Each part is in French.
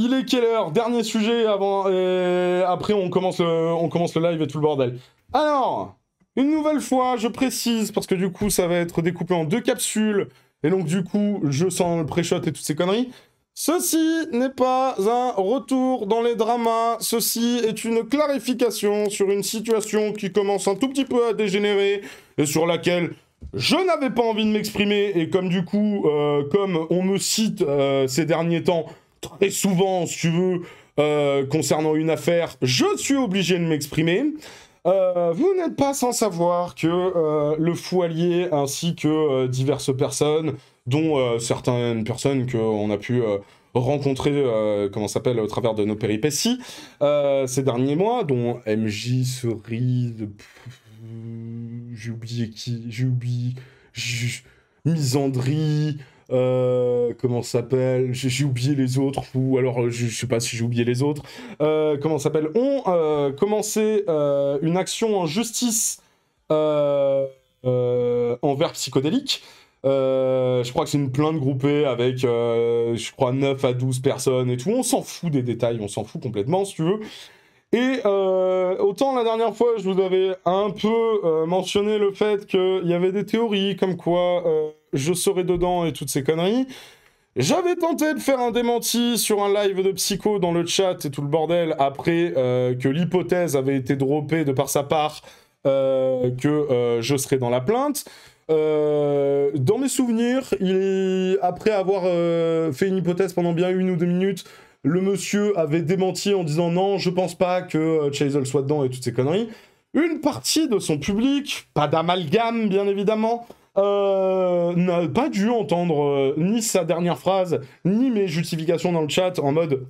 Il est quelle heure Dernier sujet avant. Et euh, après, on commence, le, on commence le live et tout le bordel. Alors, une nouvelle fois, je précise, parce que du coup, ça va être découpé en deux capsules. Et donc, du coup, je sens le pré-shot et toutes ces conneries. Ceci n'est pas un retour dans les dramas, ceci est une clarification sur une situation qui commence un tout petit peu à dégénérer et sur laquelle je n'avais pas envie de m'exprimer et comme du coup, euh, comme on me cite euh, ces derniers temps, très souvent, si tu veux, euh, concernant une affaire, je suis obligé de m'exprimer. Euh, vous n'êtes pas sans savoir que euh, le foyer ainsi que euh, diverses personnes, dont certaines personnes qu'on a pu rencontrer, comment s'appelle, au travers de nos péripéties ces derniers mois, dont MJ, Cerise, j'ai oublié qui, j'ai oublié, Misandrie, euh, comment s'appelle J'ai oublié les autres, ou alors euh, je, sais pas si j'ai oublié les autres, euh, comment s'appelle On euh, commencé euh, une action en justice envers Psychodélique. je crois que c'est une plainte groupée avec, je crois, 9 à 12 personnes et tout. On s'en fout des détails, on s'en fout complètement, si tu veux. Et autant la dernière fois, je vous avais un peu mentionné le fait qu'il y avait des théories comme quoi je serai dedans et toutes ces conneries. J'avais tenté de faire un démenti sur un live de Psycho dans le chat et tout le bordel après euh, que l'hypothèse avait été droppée de par sa part euh, que euh, je serais dans la plainte. dans mes souvenirs, après avoir fait une hypothèse pendant bien une ou deux minutes, le monsieur avait démenti en disant non, je pense pas que Chazel soit dedans et toutes ces conneries. Une partie de son public, pas d'amalgame bien évidemment, euh, n'a pas dû entendre euh, ni sa dernière phrase, ni mes justifications dans le chat en mode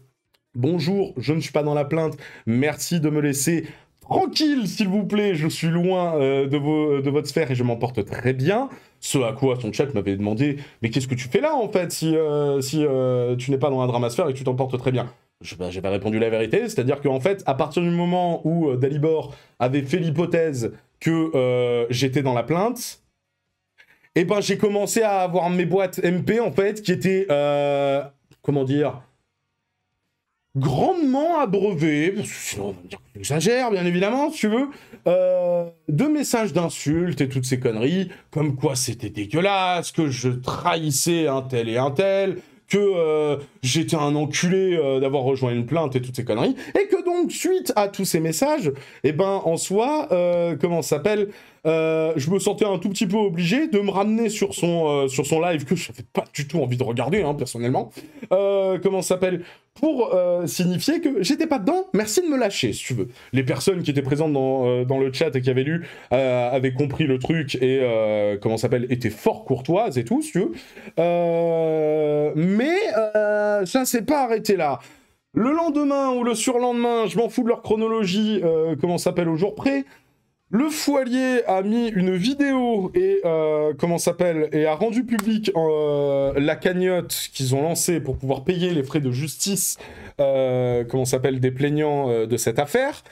Bonjour, je ne suis pas dans la plainte, merci de me laisser tranquille, s'il vous plaît, je suis loin euh, de, vos, de, votre sphère et je m'en porte très bien. Ce à quoi son chat m'avait demandé Mais qu'est-ce que tu fais là en fait si, si tu n'es pas dans la drama-sphère et que tu t'en portes très bien je n'ai bah, pas répondu la vérité, c'est-à-dire qu'en fait, à partir du moment où Dalibor avait fait l'hypothèse que j'étais dans la plainte, et eh ben j'ai commencé à avoir mes boîtes MP en fait qui étaient euh, comment dire grandement abreuvées, dire que j'exagère bien évidemment si tu veux, euh, de messages d'insultes et toutes ces conneries, comme quoi c'était dégueulasse, que je trahissais un tel et un tel, que euh, j'étais un enculé euh, d'avoir rejoint une plainte et toutes ces conneries, et que donc suite à tous ces messages, eh ben en soi, euh, comment ça s'appelle, je me sentais un tout petit peu obligé de me ramener sur son sur son live que je n'avais pas du tout envie de regarder hein, personnellement, comment ça s'appelle, pour euh, signifier que j'étais pas dedans, merci de me lâcher si tu veux. Les personnes qui étaient présentes dans, euh, le chat et qui avaient lu euh, avaient compris le truc et comment s'appelle étaient fort courtoises et tout si tu veux. mais ça s'est pas arrêté là. Le lendemain ou le surlendemain, je m'en fous de leur chronologie, comment s'appelle au jour près. Le foyer a mis une vidéo et euh, comment s'appelle et a rendu public euh, la cagnotte qu'ils ont lancée pour pouvoir payer les frais de justice euh, comment s'appelle des plaignants de cette affaire.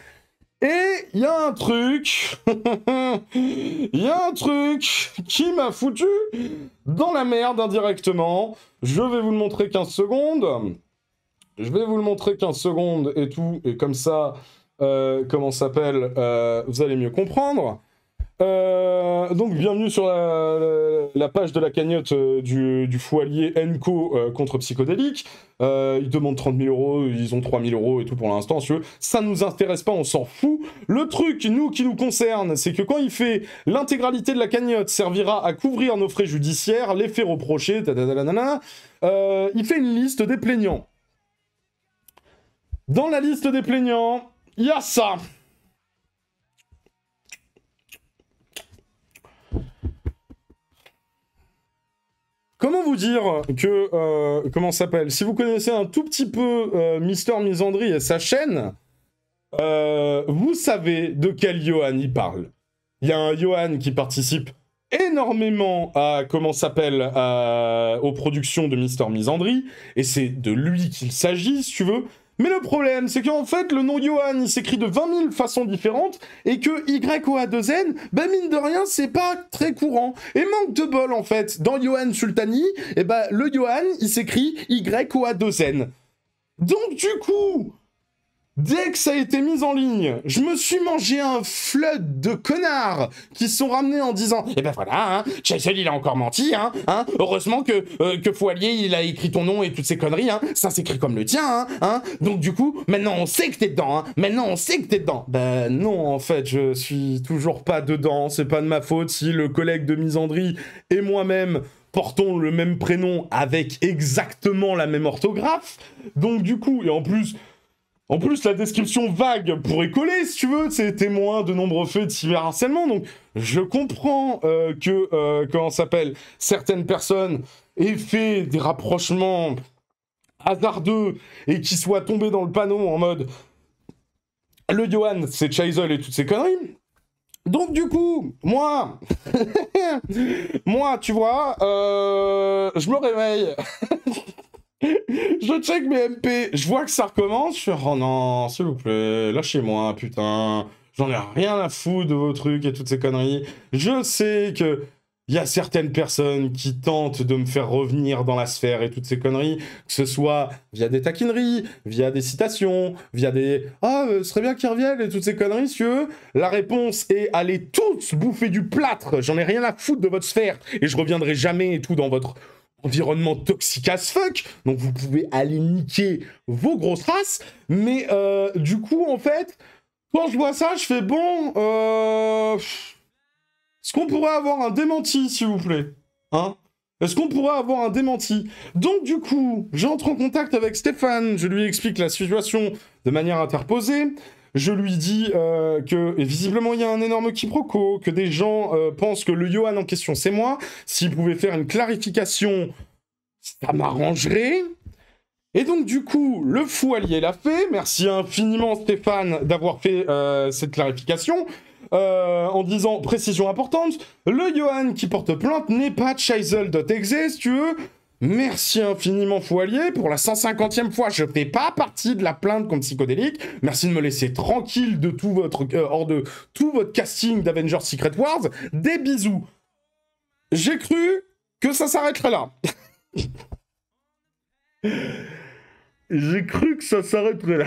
Et il y a un truc, il y a un truc qui m'a foutu dans la merde indirectement. Je vais vous le montrer 15 secondes. Je vais vous le montrer 15 secondes et tout et comme ça euh, comment s'appelle, euh, vous allez mieux comprendre. Euh, donc bienvenue sur la, page de la cagnotte du, du Enco contre Psychodélique. ils demandent 30 000 euros, ils ont 3 000 euros et tout pour l'instant, si ça nous intéresse pas, on s'en fout. Le truc, nous, qui nous concerne, c'est que quand il fait l'intégralité de la cagnotte servira à couvrir nos frais judiciaires, les faits reprochés, il fait une liste des plaignants. Dans la liste des plaignants, Y'a ça. Comment vous dire que... Euh, comment s'appelle Si vous connaissez un tout petit peu euh, Mister Misandry et sa chaîne, euh, vous savez de quel Johan il parle. Il y a un Johan qui participe énormément à comment s'appelle aux productions de Mister Misandry et c'est de lui qu'il s'agit si tu veux mais le problème, c'est qu'en fait, le nom Johan, il s'écrit de 20 000 façons différentes, et que YOA2N, ben mine de rien, c'est pas très courant. Et manque de bol, en fait. Dans Johan Sultani, et eh bah, ben, le Johan, il s'écrit YOA2N. Donc, du coup, Dès que ça a été mis en ligne, je me suis mangé un flood de connards qui sont ramenés en disant « Eh ben voilà, hein, il a encore menti, hein, hein heureusement que, euh, que Foilier, il a écrit ton nom et toutes ces conneries, hein. ça s'écrit comme le tien, hein, hein, donc du coup, maintenant on sait que t'es dedans, hein, maintenant on sait que t'es dedans. » Ben non, en fait, je suis toujours pas dedans, c'est pas de ma faute si le collègue de misandrie et moi-même portons le même prénom avec exactement la même orthographe, donc du coup, et en plus en plus, la description vague pourrait coller, si tu veux, c'est témoin de nombreux faits de cyberharcèlement. Donc, je comprends euh, que, euh, comment s'appelle, certaines personnes aient fait des rapprochements hasardeux et qui soient tombés dans le panneau en mode le Johan, c'est Chaisel et toutes ces conneries. Donc du coup, moi, moi, tu vois, euh, je me réveille. je check mes MP, je vois que ça recommence, je suis oh non, s'il vous plaît, lâchez-moi, putain, j'en ai rien à foutre de vos trucs et toutes ces conneries. Je sais que il y a certaines personnes qui tentent de me faire revenir dans la sphère et toutes ces conneries, que ce soit via des taquineries, via des citations, via des ah euh, ce serait bien qu'ils reviennent et toutes ces conneries, si La réponse est allez toutes bouffer du plâtre, j'en ai rien à foutre de votre sphère et je reviendrai jamais et tout dans votre environnement toxique as fuck, donc vous pouvez aller niquer vos grosses races, mais euh, du coup, en fait, quand je vois ça, je fais bon, euh, est-ce qu'on pourrait avoir un démenti, s'il vous plaît Hein est-ce qu'on pourrait avoir un démenti Donc du coup, j'entre en contact avec Stéphane, je lui explique la situation de manière interposée, je lui dis euh, que visiblement il y a un énorme quiproquo, que des gens euh, pensent que le Johan en question c'est moi. S'il pouvait faire une clarification, ça m'arrangerait. Et donc du coup, le fou allié l'a fait. Merci infiniment Stéphane d'avoir fait euh, cette clarification. en disant précision importante, le Johan qui porte plainte n'est pas Chisel.exe, si tu veux, Merci infiniment Foualier, pour la 150e fois. Je fais pas partie de la plainte contre Psychodélique. Merci de me laisser tranquille de tout votre euh, hors de tout votre casting d'Avengers Secret Wars. Des bisous. J'ai cru que ça s'arrêterait là. J'ai cru que ça s'arrêterait là.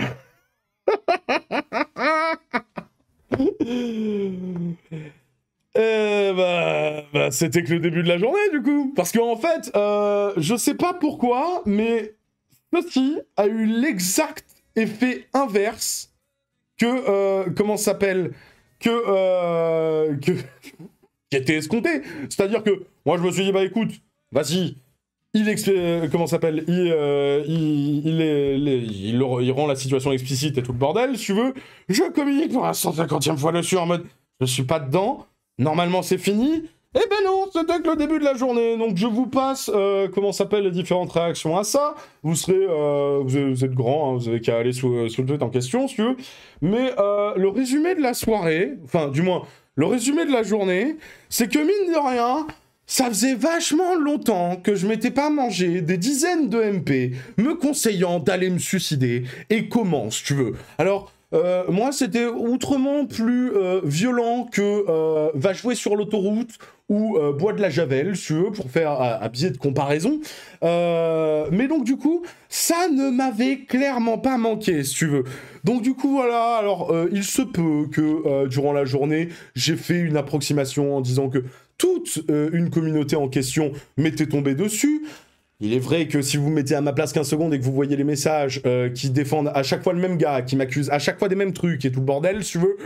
Et eh bah, ben, c'était que le début de la journée du coup. Parce que en fait, euh, je sais pas pourquoi, mais ceci a eu l'exact effet inverse que euh, comment s'appelle que euh, que qui était escompté. C'est-à-dire que moi je me suis dit bah écoute, vas-y. Il euh, comment s'appelle il, il, il, rend la situation explicite et tout le bordel, si tu veux. Je communique pour la 150e fois dessus en mode je suis pas dedans. Normalement, c'est fini. Eh ben non, c'était que le début de la journée. Donc je vous passe, euh, comment s'appellent les différentes réactions à ça. Vous serez, euh, vous, êtes, grand, hein, vous avez qu'à aller sous, le tweet en question, si veux. Mais euh, le résumé de la soirée, enfin du moins le résumé de la journée, c'est que mine de rien, ça faisait vachement longtemps que je m'étais pas mangé des dizaines de MP me conseillant d'aller me suicider. Et comment, si tu veux. Alors euh, moi, c'était autrement plus euh, violent que euh, va jouer sur l'autoroute ou bois de la javel, si veux, pour faire un biais de comparaison. mais donc, du coup, ça ne m'avait clairement pas manqué, si tu veux. Donc, du coup, voilà. Alors, il se peut que durant la journée, j'ai fait une approximation en disant que toute une communauté en question m'était tombée dessus. Il est vrai que si vous mettez à ma place 15 secondes et que vous voyez les messages euh, qui défendent à chaque fois le même gars, qui m'accusent à chaque fois des mêmes trucs et tout le bordel, tu veux,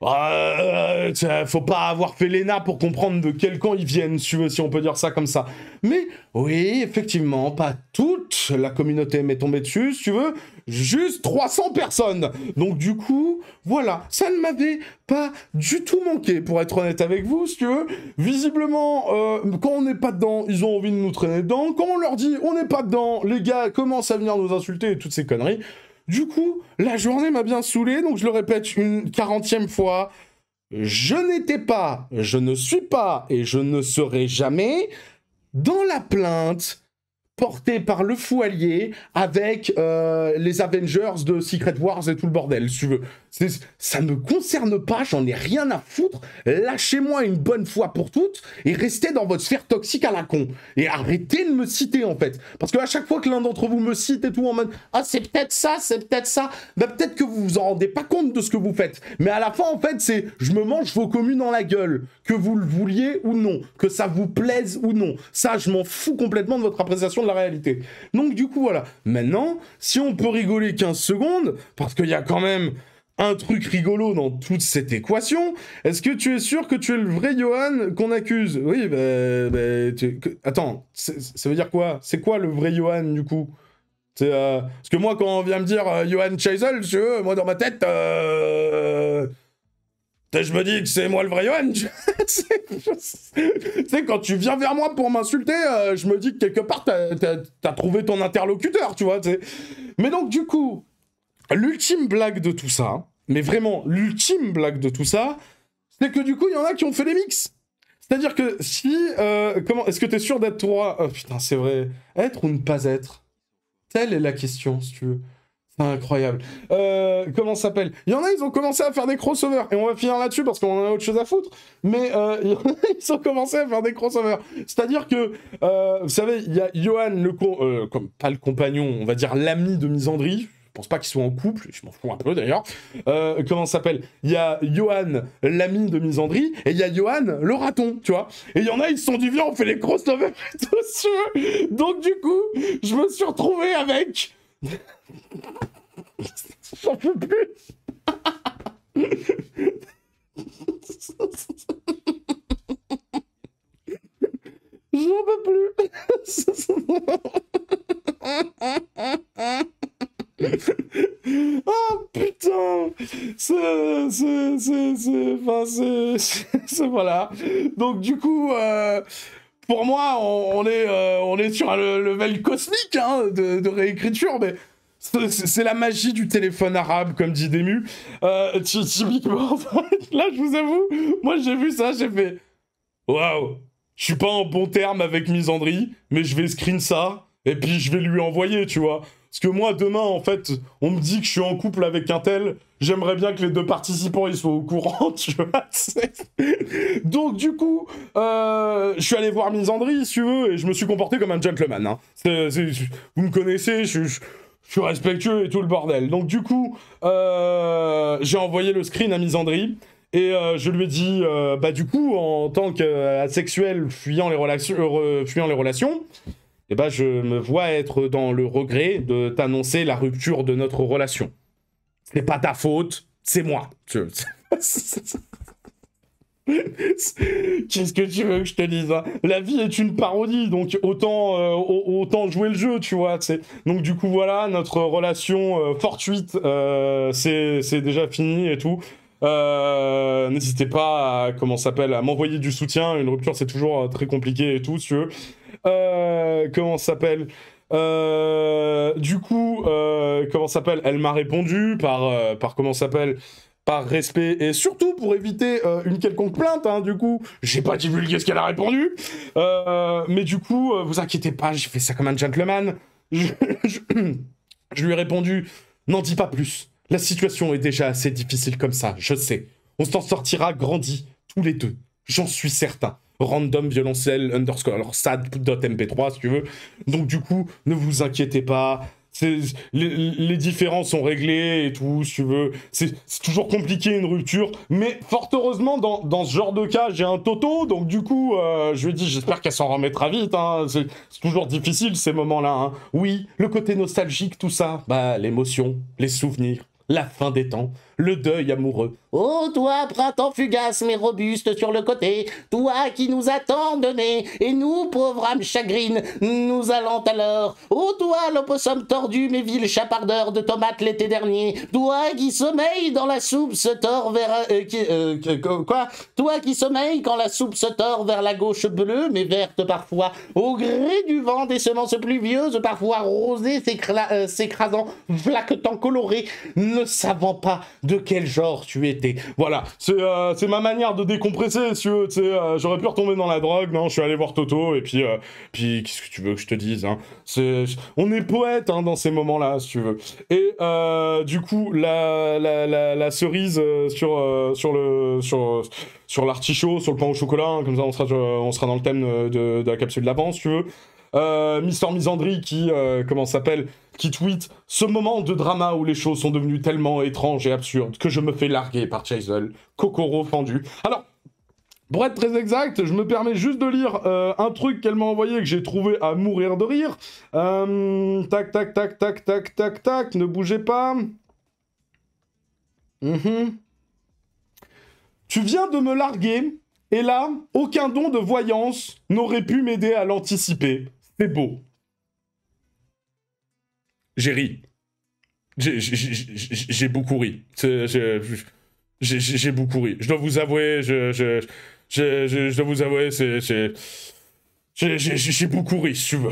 bah, euh, faut pas avoir fait l'ENA pour comprendre de quel camp ils viennent, si on peut dire ça comme ça. Mais oui, effectivement, pas toute la communauté m'est tombée dessus, si tu veux, juste 300 personnes. Donc du coup, voilà, ça ne m'avait pas du tout manqué, pour être honnête avec vous, si tu veux. Visiblement, euh, quand on n'est pas dedans, ils ont envie de nous traîner dedans. Quand on leur dit on n'est pas dedans, les gars commencent à venir nous insulter et toutes ces conneries. Du coup, la journée m'a bien saoulé, donc je le répète une quarantième fois. Je n'étais pas, je ne suis pas et je ne serai jamais dans la plainte portée par le fou avec euh, les Avengers de Secret Wars et tout le bordel, si tu veux. Ça ne me concerne pas, j'en ai rien à foutre. Lâchez-moi une bonne fois pour toutes et restez dans votre sphère toxique à la con. Et arrêtez de me citer en fait. Parce que à chaque fois que l'un d'entre vous me cite et tout en mode Ah, c'est peut-être ça, c'est peut-être ça, bah peut-être que vous vous en rendez pas compte de ce que vous faites. Mais à la fin, en fait, c'est je me mange vos communes dans la gueule, que vous le vouliez ou non, que ça vous plaise ou non. Ça, je m'en fous complètement de votre appréciation de la réalité. Donc, du coup, voilà. Maintenant, si on peut rigoler 15 secondes, parce qu'il y a quand même un truc rigolo dans toute cette équation. Est-ce que tu es sûr que tu es le vrai Johan qu'on accuse Oui, bah, bah attends, ça veut dire quoi C'est quoi le vrai Johan du coup euh, parce que moi quand on vient me dire euh, Johan Chaisel, je moi dans ma tête, euh, je me dis que c'est moi le vrai Johan. c'est quand tu viens vers moi pour m'insulter, je me dis que quelque part t'as as, trouvé ton interlocuteur, tu vois. Mais donc du coup, l'ultime blague de tout ça, mais vraiment l'ultime blague de tout ça, c'est que du coup, il y en a qui ont fait des mix. C'est-à-dire que si. Euh, comment Est-ce que t'es sûr d'être toi oh, Putain, c'est vrai. Être ou ne pas être Telle est la question, si tu veux. C'est incroyable. Euh, comment ça s'appelle Il y en a, ils ont commencé à faire des crossovers. Et on va finir là-dessus parce qu'on en a autre chose à foutre. Mais euh, ils ont commencé à faire des crossovers. C'est-à-dire que, vous savez, il y a Johan, le comme pas le compagnon, on va dire l'ami de Misandry pense pas qu'ils soient en couple, je m'en fous un peu d'ailleurs. Euh, comment ça s'appelle Il y a Johan, l'ami de Misandry, et il y a Johan, le raton, tu vois. Et il y en a, ils sont du viens, on fait les crossovers dessus. Donc du coup, je me suis retrouvé avec. J'en peux plus Donc du coup, euh, pour moi, on, est, euh, on est sur un level cosmique hein, de, réécriture, mais c'est la magie du téléphone arabe, comme dit Demu. Euh, typiquement, là, je vous avoue, moi j'ai vu ça, j'ai fait Waouh, je suis pas en bon terme avec Misandry, mais je vais screen ça, et puis je vais lui envoyer, tu vois. Parce que moi, demain, en fait, on me dit que je suis en couple avec un tel, j'aimerais bien que les deux participants ils soient au courant, tu vois. Donc du coup, euh, je suis allé voir Misandry, si tu veux, et je me suis comporté comme un gentleman. Hein. vous me connaissez, je, suis respectueux et tout le bordel. Donc du coup, euh, j'ai envoyé le screen à Misandry. Et euh, je lui ai dit, bah du coup, en tant qu'asexuel fuyant les, relations, fuyant les relations, eh ben, je me vois être dans le regret de t'annoncer la rupture de notre relation c'est pas ta faute, c'est moi. Qu'est-ce que tu veux que je te dise hein? La vie est une parodie, donc autant, euh, autant jouer le jeu, tu vois. Donc du coup, voilà, notre relation euh, fortuite, euh, c'est déjà fini et tout. N'hésitez pas à, comment s'appelle, à m'envoyer du soutien. Une rupture, c'est toujours très compliqué et tout, tu veux. comment s'appelle euh, du coup, euh, comment s'appelle Elle m'a répondu par, euh, par comment s'appelle par respect et surtout pour éviter une quelconque plainte, hein, du coup, j'ai pas divulgué ce qu'elle a répondu, mais du coup, vous inquiétez pas, j'ai fait ça comme un gentleman. Je, je lui ai répondu, n'en dis pas plus, la situation est déjà assez difficile comme ça, je sais. On s'en sortira grandi, tous les deux, j'en suis certain random violoncelle underscore alors sad.mp3 si tu veux. Donc du coup, ne vous inquiétez pas. Les, les, différences sont réglées et tout, si tu veux. C'est toujours compliqué une rupture, mais fort heureusement, dans, ce genre de cas, j'ai un toto, donc du coup, euh, je lui dis, j'espère qu'elle s'en remettra vite. Hein. C'est toujours difficile ces moments-là. Hein. Oui, le côté nostalgique, tout ça, bah, l'émotion, les souvenirs, la fin des temps le deuil amoureux. Oh toi, printemps fugace mais robuste sur le côté, toi qui nous attend de nez, et nous, pauvres âmes chagrines, nous allons alors. Oh toi, l'opossum tordu mais vil chapardeur de tomates l'été dernier, toi qui sommeille dans la soupe se tord vers... Euh, euh, euh, quoi Toi qui sommeille quand la soupe se tord vers la gauche bleue mais verte parfois, au gré du vent des semences pluvieuses parfois rosées s'écrasant, flaquetant coloré ne savant pas de quel genre tu étais. Voilà, euh, c'est ma manière de décompresser, si tu veux. Euh, j'aurais pu retomber dans la drogue, non, je suis allé voir Toto, et puis, euh, puis qu'est-ce que tu veux que je te dise hein On est poète hein, dans ces moments-là, si tu veux. Et du coup, la, cerise sur, sur le... Sur, l'artichaut, sur le pain au chocolat, hein, comme ça on sera, dans le thème de, la capsule de si tu veux. Euh, Mister Misandry qui, euh, comment s'appelle, qui tweet Ce moment de drama où les choses sont devenues tellement étranges et absurdes que je me fais larguer par Chasel, Kokoro fendu. Alors, pour être très exact, je me permets juste de lire euh, un truc qu'elle m'a envoyé que j'ai trouvé à mourir de rire. Euh, tac, tac, tac, tac, tac, tac, tac, ne bougez pas. Mhm. Tu viens de me larguer, et là, aucun don de voyance n'aurait pu m'aider à l'anticiper. C'est beau. J'ai ri. J'ai beaucoup ri. J'ai beaucoup ri. Je dois vous avouer, je, je, dois vous avouer, c'est... J'ai beaucoup ri, si tu veux.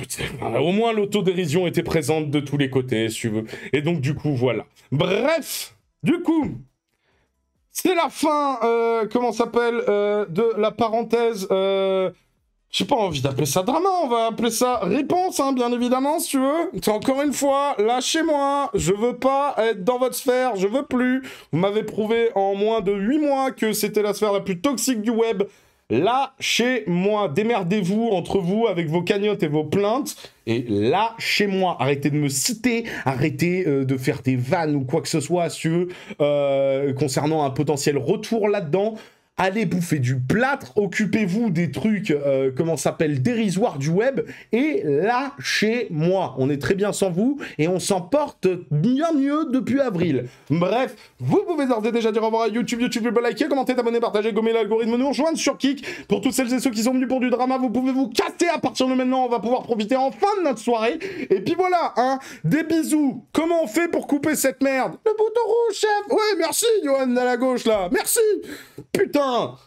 Au moins, l'autodérision était présente de tous les côtés, si tu veux. Et donc, du coup, voilà. Bref, du coup, c'est la fin, euh, comment s'appelle, euh, de la parenthèse... Euh, j'ai pas envie d'appeler ça drama, on va appeler ça réponse, hein, bien évidemment, si tu veux. Encore une fois, lâchez-moi, je veux pas être dans votre sphère, je veux plus. Vous m'avez prouvé en moins de 8 mois que c'était la sphère la plus toxique du web. Lâchez-moi, démerdez-vous entre vous avec vos cagnottes et vos plaintes, et lâchez-moi, arrêtez de me citer, arrêtez euh, de faire des vannes ou quoi que ce soit, si tu veux, euh, concernant un potentiel retour là-dedans allez bouffer du plâtre, occupez-vous des trucs, euh, comment comment s'appelle, dérisoires du web, et lâchez-moi. On est très bien sans vous, et on s'en porte bien mieux depuis avril. Bref, vous pouvez d'ores déjà dire au revoir à YouTube, YouTube, vous liker, commenter, t'abonner, partager, gommer l'algorithme, nous rejoindre sur Kik. Pour toutes celles et ceux qui sont venus pour du drama, vous pouvez vous casser à partir de maintenant, on va pouvoir profiter enfin de notre soirée. Et puis voilà, hein, des bisous. Comment on fait pour couper cette merde Le bouton rouge, chef Ouais, merci, Johan, à la gauche, là. Merci Putain no, no.